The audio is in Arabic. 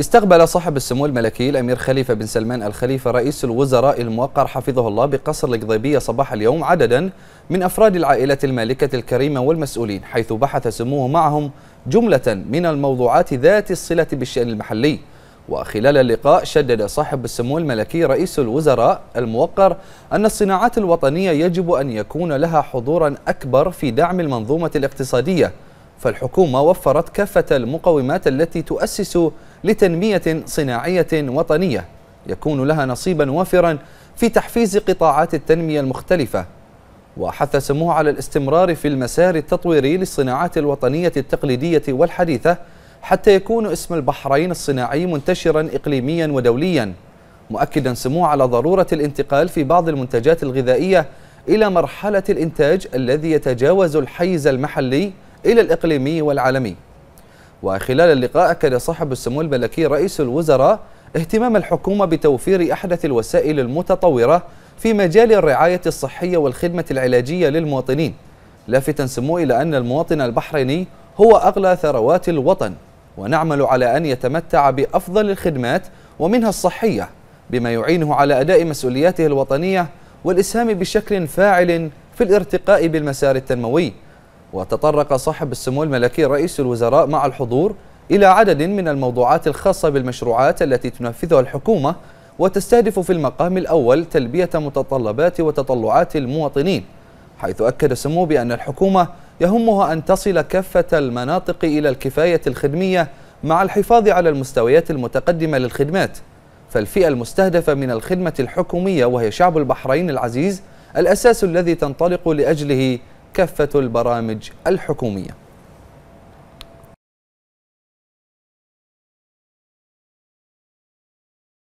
استقبل صاحب السمو الملكي الأمير خليفة بن سلمان الخليفة رئيس الوزراء الموقر حفظه الله بقصر القضيبية صباح اليوم عددا من أفراد العائلة المالكة الكريمة والمسؤولين حيث بحث سموه معهم جملة من الموضوعات ذات الصلة بالشأن المحلي وخلال اللقاء شدد صاحب السمو الملكي رئيس الوزراء الموقر أن الصناعات الوطنية يجب أن يكون لها حضورا أكبر في دعم المنظومة الاقتصادية فالحكومة وفرت كافة المقومات التي تؤسس لتنمية صناعية وطنية يكون لها نصيبا وافرا في تحفيز قطاعات التنمية المختلفة وحث سموه على الاستمرار في المسار التطويري للصناعات الوطنية التقليدية والحديثة حتى يكون اسم البحرين الصناعي منتشرا إقليميا ودوليا مؤكدا سموه على ضرورة الانتقال في بعض المنتجات الغذائية إلى مرحلة الإنتاج الذي يتجاوز الحيز المحلي إلى الإقليمي والعالمي وخلال اللقاء أكد صاحب السمو الملكي رئيس الوزراء اهتمام الحكومة بتوفير أحدث الوسائل المتطورة في مجال الرعاية الصحية والخدمة العلاجية للمواطنين لافتا سمو إلى أن المواطن البحريني هو أغلى ثروات الوطن ونعمل على أن يتمتع بأفضل الخدمات ومنها الصحية بما يعينه على أداء مسؤولياته الوطنية والإسهام بشكل فاعل في الارتقاء بالمسار التنموي وتطرق صاحب السمو الملكي رئيس الوزراء مع الحضور إلى عدد من الموضوعات الخاصة بالمشروعات التي تنفذها الحكومة وتستهدف في المقام الأول تلبية متطلبات وتطلعات المواطنين حيث أكد سمو بأن الحكومة يهمها أن تصل كافة المناطق إلى الكفاية الخدمية مع الحفاظ على المستويات المتقدمة للخدمات فالفئة المستهدفة من الخدمة الحكومية وهي شعب البحرين العزيز الأساس الذي تنطلق لأجله كافة البرامج الحكومية